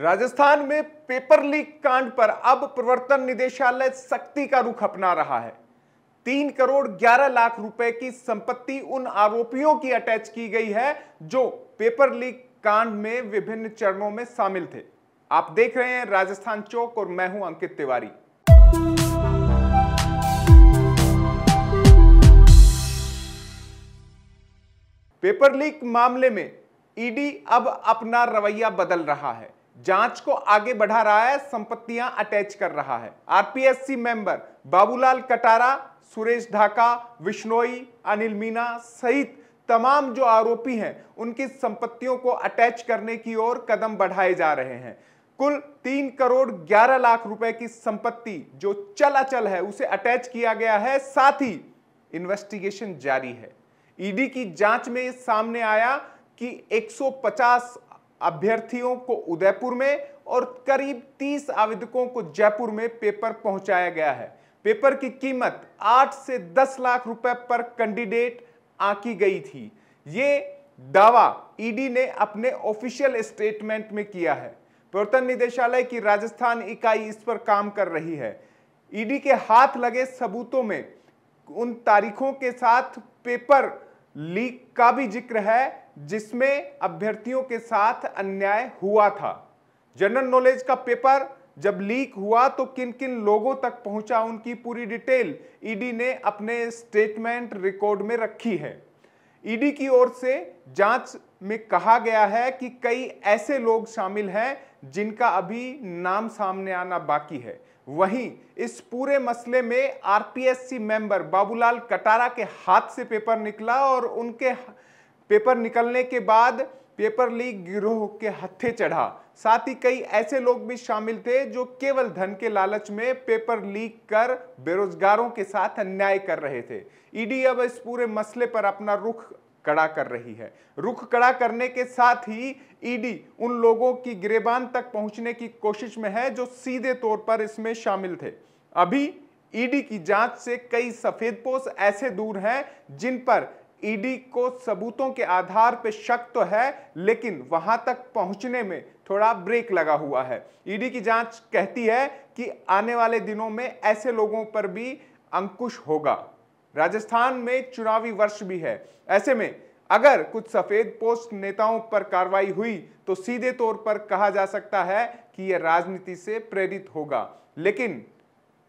राजस्थान में paper leak कांड पर अब प्रवर्तन निदेशालय सख्ती का रुख अपना रहा है तीन करोड़ ग्यारह लाख रुपए की संपत्ति उन आरोपियों की अटैच की गई है जो पेपर लीक कांड में विभिन्न चरणों में शामिल थे आप देख रहे हैं राजस्थान चौक और मैं हूं अंकित तिवारी पेपर लीक मामले में ईडी अब अपना रवैया बदल रहा है जांच को आगे बढ़ा रहा है संपत्तियां अटैच कर रहा है आरपीएससी मेंबर बाबूलाल कटारा सुरेश ढाका विश्नोई अनिल मीना सहित तमाम जो आरोपी हैं उनकी संपत्तियों को अटैच करने की ओर कदम बढ़ाए जा रहे हैं कुल तीन करोड़ ग्यारह लाख रुपए की संपत्ति जो चलाचल है उसे अटैच किया गया है साथ ही इन्वेस्टिगेशन जारी है ईडी की जांच में सामने आया कि 150 अभ्यर्थियों को उदयपुर में और करीब 30 आवेदकों को जयपुर में पेपर पहुंचाया गया है पेपर की कीमत 8 से 10 लाख रुपए पर कैंडिडेट आकी गई थी ये दावा ईडी ने अपने ऑफिशियल स्टेटमेंट में किया है प्रवर्तन निदेशालय की राजस्थान इकाई इस पर काम कर रही है ईडी के हाथ लगे सबूतों में उन तारीखों के साथ पेपर लीक का भी जिक्र है जिसमें अभ्यर्थियों के साथ अन्याय हुआ था जनरल नॉलेज का पेपर जब लीक हुआ तो किन किन लोगों तक पहुंचा उनकी पूरी डिटेल ईडी ने अपने स्टेटमेंट रिकॉर्ड में रखी है ईडी की ओर से जांच में कहा गया है कि कई ऐसे लोग शामिल हैं जिनका अभी नाम सामने आना बाकी है वहीं इस पूरे मसले में आरपीएससी मेंबर बाबूलाल कटारा के हाथ से पेपर निकला और उनके पेपर निकलने के बाद पेपर लीक गिरोह के हत्थे चढ़ा साथ ही कई ऐसे लोग भी शामिल थे जो केवल धन के लालच में पेपर लीक कर बेरोजगारों के साथ अन्याय कर रहे थे ईडी अब इस पूरे मसले पर अपना रुख कड़ा कर रही है रुख कड़ा करने के साथ ही ईडी e उन लोगों की गिरेबान तक पहुंचने की कोशिश में है जो सीधे तौर पर इसमें शामिल थे अभी ईडी e की जांच से कई सफेदपोश ऐसे दूर हैं जिन पर ईडी e को सबूतों के आधार पर शक तो है लेकिन वहां तक पहुंचने में थोड़ा ब्रेक लगा हुआ है ईडी की जांच कहती है कि आने वाले दिनों में ऐसे लोगों पर भी अंकुश होगा राजस्थान में चुनावी वर्ष भी है ऐसे में अगर कुछ सफेद पोस्ट नेताओं पर कार्रवाई हुई तो सीधे तौर पर कहा जा सकता है कि यह राजनीति से प्रेरित होगा लेकिन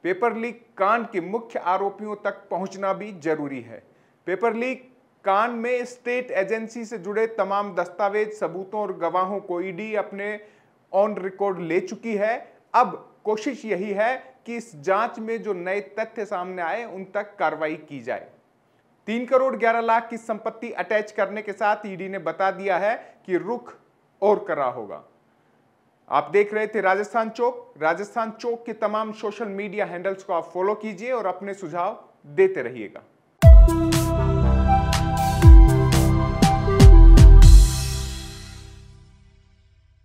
पेपर लीक कांड के मुख्य आरोपियों तक पहुंचना भी जरूरी है पेपर लीक कांड में स्टेट एजेंसी से जुड़े तमाम दस्तावेज सबूतों और गवाहों को ईडी अपने ऑन रिकॉर्ड ले चुकी है अब कोशिश यही है कि इस जांच में जो नए तथ्य सामने आए उन तक कार्रवाई की जाए तीन करोड़ ग्यारह लाख की संपत्ति अटैच करने के साथ ईडी ने बता दिया है कि रुख और करा होगा आप देख रहे थे राजस्थान चौक राजस्थान चौक के तमाम सोशल मीडिया हैंडल्स को आप फॉलो कीजिए और अपने सुझाव देते रहिएगा